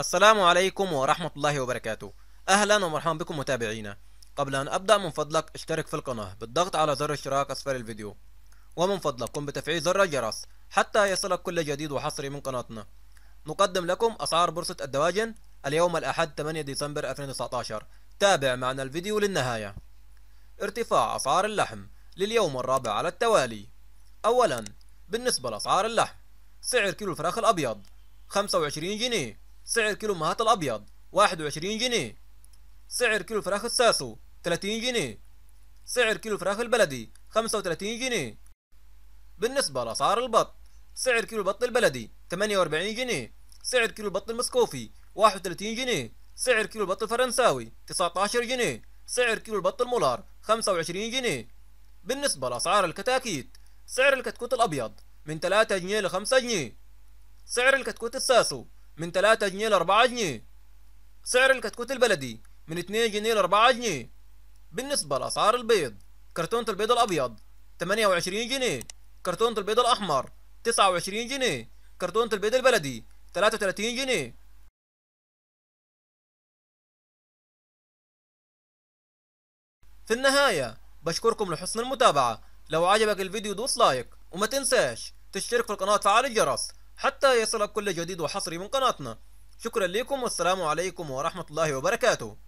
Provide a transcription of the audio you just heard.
السلام عليكم ورحمة الله وبركاته أهلا ومرحبا بكم متابعينا قبل أن أبدأ من فضلك اشترك في القناة بالضغط على زر الاشتراك أسفل الفيديو ومن فضلك قم بتفعيل زر الجرس حتى يصلك كل جديد وحصري من قناتنا نقدم لكم أسعار بورصة الدواجن اليوم الأحد 8 ديسمبر 2019 تابع معنا الفيديو للنهاية ارتفاع أسعار اللحم لليوم الرابع على التوالي أولا بالنسبة لأسعار اللحم سعر كيلو الفراخ الأبيض 25 جنيه سعر كيلو مهات الأبيض 21 جنيه سعر كيلو فراخ الساسو 30 جنيه سعر كيلو فراخ البلدي 35 جنيه بالنسبة لأسعار البط سعر كيلو البط البلدي 48 جنيه سعر كيلو البط المسكوفي 31 جنيه سعر كيلو البط الفرنساوي 19 جنيه سعر كيلو البط المولار 25 جنيه بالنسبة لأسعار الكتاكيت سعر الكتكوت الأبيض من 3 جنيه ل 5 جنيه سعر الكتكوت الساسو من 3 جنيه ل 4 جنيه سعر الكتكوت البلدي من 2 جنيه ل 4 جنيه بالنسبة لأسعار البيض كرتونة البيض الأبيض 28 جنيه كرتونة البيض الأحمر 29 جنيه كرتونة البيض البلدي 33 جنيه في النهاية بشكركم لحسن المتابعة لو عجبك الفيديو دوس لايك وما تنساش تشترك في القناة وتفعل الجرس حتى يصلك كل جديد وحصري من قناتنا شكرا لكم والسلام عليكم ورحمة الله وبركاته